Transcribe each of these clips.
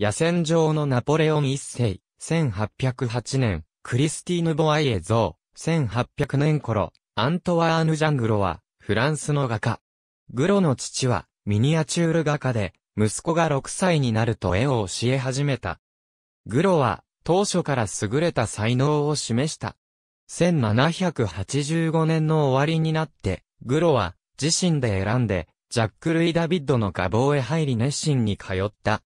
野戦場のナポレオン一世、1808年、クリスティーヌ・ボワイエ像、1800年頃、アントワーヌ・ジャングロは、フランスの画家。グロの父は、ミニアチュール画家で、息子が6歳になると絵を教え始めた。グロは、当初から優れた才能を示した。1785年の終わりになって、グロは、自身で選んで、ジャック・ルイ・ダビッドの画房へ入り熱心に通った。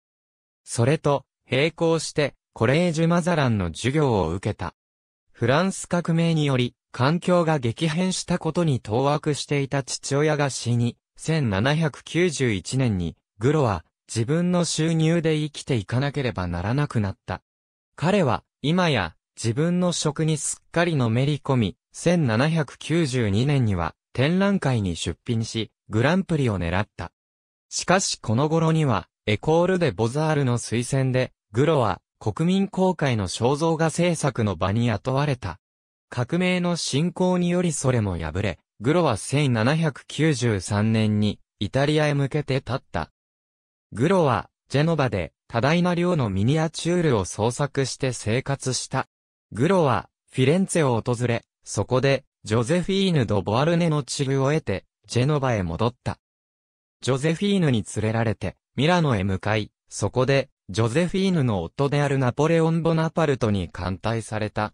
それと、並行して、コレージュマザランの授業を受けた。フランス革命により、環境が激変したことに当惑していた父親が死に、1791年に、グロは自分の収入で生きていかなければならなくなった。彼は、今や、自分の職にすっかりのめり込み、1792年には、展覧会に出品し、グランプリを狙った。しかしこの頃には、エコール・でボザールの推薦で、グロは、国民公会の肖像画制作の場に雇われた。革命の進行によりそれも破れ、グロは1793年に、イタリアへ向けて立った。グロは、ジェノバで、多大な量のミニアチュールを創作して生活した。グロは、フィレンツェを訪れ、そこで、ジョゼフィーヌ・ド・ボアルネの治癒を得て、ジェノバへ戻った。ジョゼフィーヌに連れられて、ミラノへ向かい、そこで、ジョゼフィーヌの夫であるナポレオン・ボナパルトに艦隊された。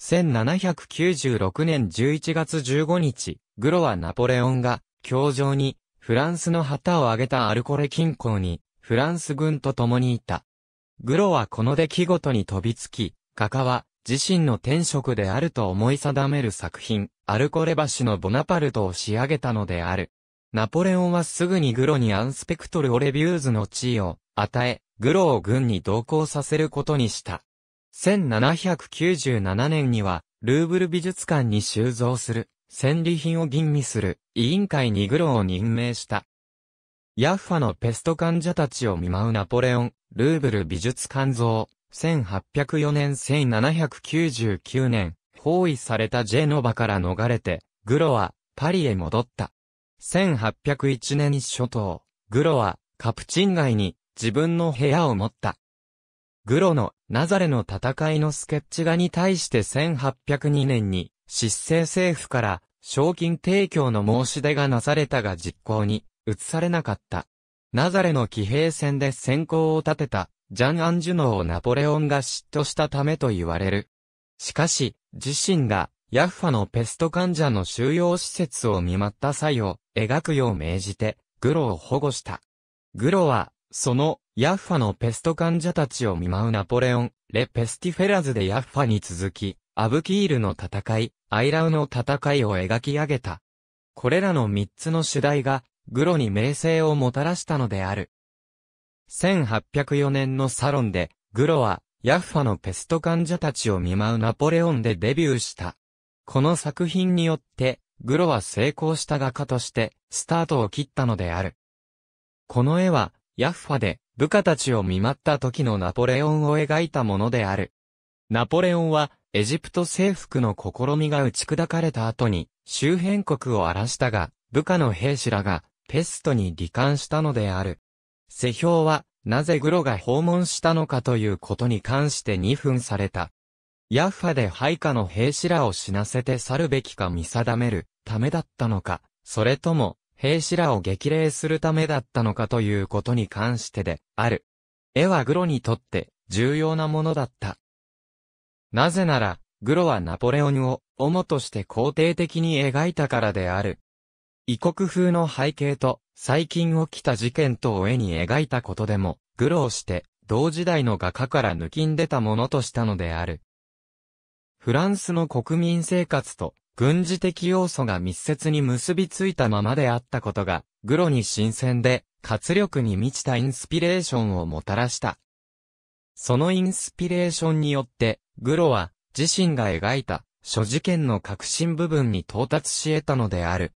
1796年11月15日、グロはナポレオンが、教場に、フランスの旗を挙げたアルコレ近郊に、フランス軍と共にいた。グロはこの出来事に飛びつき、画家は、自身の天職であると思い定める作品、アルコレ橋のボナパルトを仕上げたのである。ナポレオンはすぐにグロにアンスペクトル・オレビューズの地位を与え、グロを軍に同行させることにした。1797年には、ルーブル美術館に収蔵する、戦利品を吟味する、委員会にグロを任命した。ヤッファのペスト患者たちを見舞うナポレオン、ルーブル美術館像、1804年1799年、包囲されたジェノバから逃れて、グロは、パリへ戻った。1801年初頭、グロはカプチン街に自分の部屋を持った。グロのナザレの戦いのスケッチ画に対して1802年に失政政府から賞金提供の申し出がなされたが実行に移されなかった。ナザレの騎兵戦で先行を立てたジャン・アンジュノーをナポレオンが嫉妬したためと言われる。しかし、自身がヤッファのペスト患者の収容施設を見舞った際を描くよう命じて、グロを保護した。グロは、その、ヤッファのペスト患者たちを見舞うナポレオン、レ・ペスティフェラズでヤッファに続き、アブキールの戦い、アイラウの戦いを描き上げた。これらの三つの主題が、グロに名声をもたらしたのである。1804年のサロンで、グロは、ヤッファのペスト患者たちを見舞うナポレオンでデビューした。この作品によって、グロは成功した画家として、スタートを切ったのである。この絵は、ヤッファで、部下たちを見舞った時のナポレオンを描いたものである。ナポレオンは、エジプト征服の試みが打ち砕かれた後に、周辺国を荒らしたが、部下の兵士らが、ペストに罹患したのである。世評は、なぜグロが訪問したのかということに関して2分された。ヤッファで配下の兵士らを死なせて去るべきか見定めるためだったのか、それとも、兵士らを激励するためだったのかということに関してである。絵はグロにとって重要なものだった。なぜなら、グロはナポレオンを主として肯定的に描いたからである。異国風の背景と最近起きた事件とを絵に描いたことでも、グロをして同時代の画家から抜きん出たものとしたのである。フランスの国民生活と軍事的要素が密接に結びついたままであったことが、グロに新鮮で、活力に満ちたインスピレーションをもたらした。そのインスピレーションによって、グロは自身が描いた諸事件の核心部分に到達し得たのである。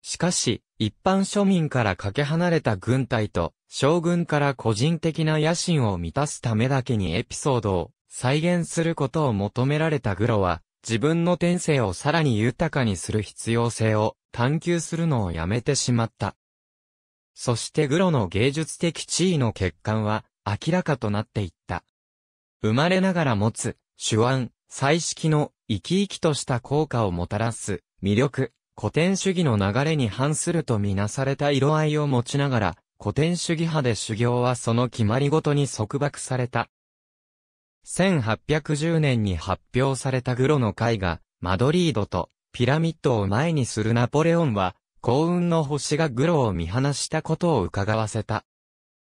しかし、一般庶民からかけ離れた軍隊と、将軍から個人的な野心を満たすためだけにエピソードを再現することを求められたグロは、自分の天性をさらに豊かにする必要性を探求するのをやめてしまった。そしてグロの芸術的地位の欠陥は明らかとなっていった。生まれながら持つ手腕、彩色の生き生きとした効果をもたらす魅力、古典主義の流れに反するとみなされた色合いを持ちながら、古典主義派で修行はその決まりごとに束縛された1810年に発表されたグロの絵画、マドリードとピラミッドを前にするナポレオンは、幸運の星がグロを見放したことを伺わせた。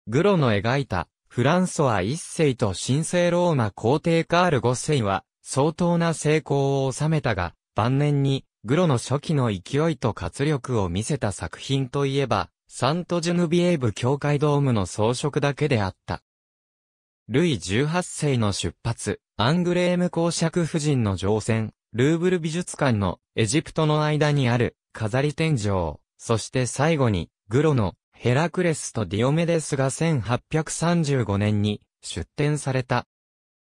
グロの描いたフランソワ一世と神聖ローマ皇帝カール五世は相当な成功を収めたが、晩年にグロの初期の勢いと活力を見せた作品といえば、サントジュヌビエーブ教会ドームの装飾だけであった。ルイ18世の出発、アングレーム公爵夫人の乗船、ルーブル美術館のエジプトの間にある飾り天井、そして最後にグロのヘラクレスとディオメデスが1835年に出展された。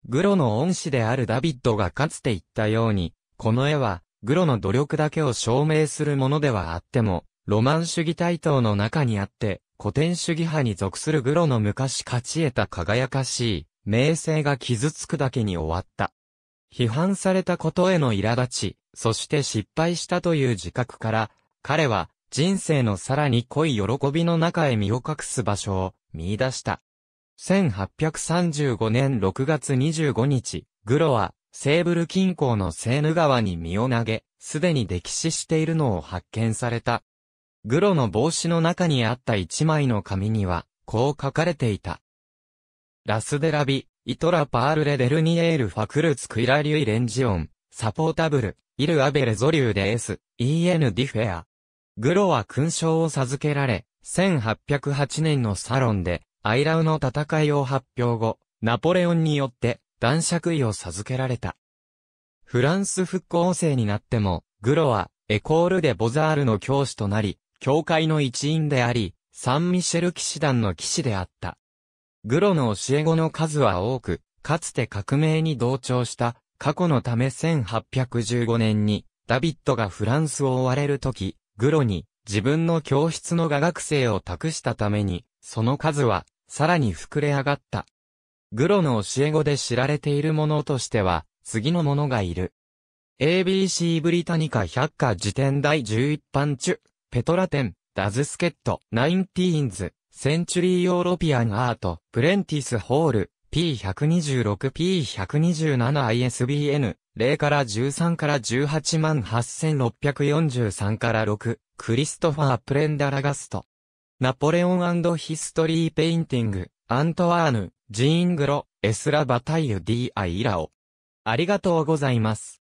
グロの恩師であるダビッドがかつて言ったように、この絵はグロの努力だけを証明するものではあっても、ロマン主義対等の中にあって、古典主義派に属するグロの昔勝ち得た輝かしい、名声が傷つくだけに終わった。批判されたことへの苛立ち、そして失敗したという自覚から、彼は人生のさらに濃い喜びの中へ身を隠す場所を見出した。1835年6月25日、グロはセーブル近郊のセーヌ川に身を投げ、すでに溺死しているのを発見された。グロの帽子の中にあった一枚の紙には、こう書かれていた。ラスデラビ、イトラパールレデルニエールファクルツクイラリュイレンジオン、サポータブル、イルアベレゾリューデエス、EN ディフェア。グロは勲章を授けられ、1808年のサロンで、アイラウの戦いを発表後、ナポレオンによって男爵位を授けられた。フランス復興生になっても、グロはエコールデ・ボザールの教師となり、教会の一員であり、サンミシェル騎士団の騎士であった。グロの教え子の数は多く、かつて革命に同調した過去のため1815年にダビットがフランスを追われるとき、グロに自分の教室の画学生を託したために、その数はさらに膨れ上がった。グロの教え子で知られているものとしては、次のものがいる。ABC ブリタニカ百科辞典第11版中。ペトラ展、ダズスケット、ナインティーンズ、センチュリーヨーロピアンアート、プレンティスホール、P126P127ISBN、0から13から18万8643から6、クリストファー・プレンダラガスト。ナポレオンヒストリー・ペインティング、アントワーヌ、ジーングロ、エスラ・バタイユ・ディ・アイラオ。ありがとうございます。